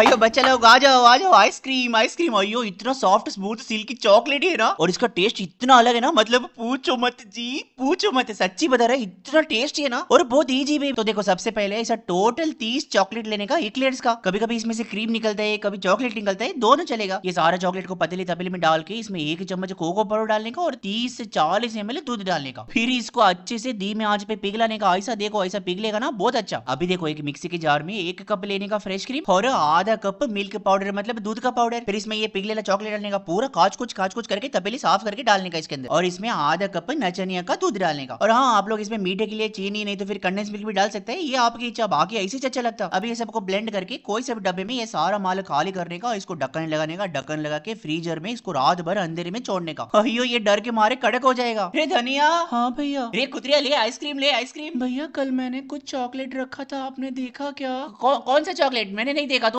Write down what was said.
अयो बच्चा लोग आ जाओ आ जाओ आइसक्रीम आइसक्रीम अयो इतना सॉफ्ट स्मूथ सिल्क की चॉकलेट है ना और इसका टेस्ट इतना अलग है ना मतलब पूछो मत जी पूछो मत सच्ची बता रहा है इतना टेस्ट है ना और बहुत ईजी भी तो देखो सबसे पहले ऐसा टोटल तीस चॉकलेट लेने का इक्लेट्स का कभी कभी इसमें से क्रीम निकलता है कभी चॉकलेट निकलता है दोनों चलेगा ये सारा चॉकलेट को पतली तपली में डाल के इसमें एक चम्मच कोको पाउडर डालने का और तीस से चालीस एम दूध डालने का फिर इसको अच्छे से धीमे आज पे पिघलाने का ऐसा देखो ऐसा पिघलेगा ना बहुत अच्छा अभी देखो एक मिक्सी के जार में एक कप लेने का फ्रेश क्रीम और आधा आधा कप मिल्क पाउडर मतलब दूध का पाउडर फिर इसमें ये पिघलेला चॉकलेट डालने का पूरा काच कुछ काच कुछ करके तपेली साफ करके डालने का इसके अंदर और इसमें आधा कप नचनिया का दूध डालने का और हाँ आप लोग इसमें मीठे के लिए चीनी नहीं तो फिर कंडेंस मिल्क भी डाल सकते हैं ये आपकी इच्छा बाकी ऐसे ही अच्छा लगता है अभी ये सबको ब्लेंड करके कोई सब डब्बे में ये सारा माल खाली करने का इसको ढक्कन लगाने का ढक्कन लगा के फ्रीजर में इसको रात भर अंधेरे में छोड़ने का अयो ये डर के मारे कड़क हो जाएगा अरे धनिया हाँ भैया अरे कुतरिया ले आइसक्रीम ले आइसक्रीम भैया कल मैंने कुछ चॉकलेट रखा था आपने देखा क्या कौ, कौन सा चॉकलेट मैंने नहीं देखा तो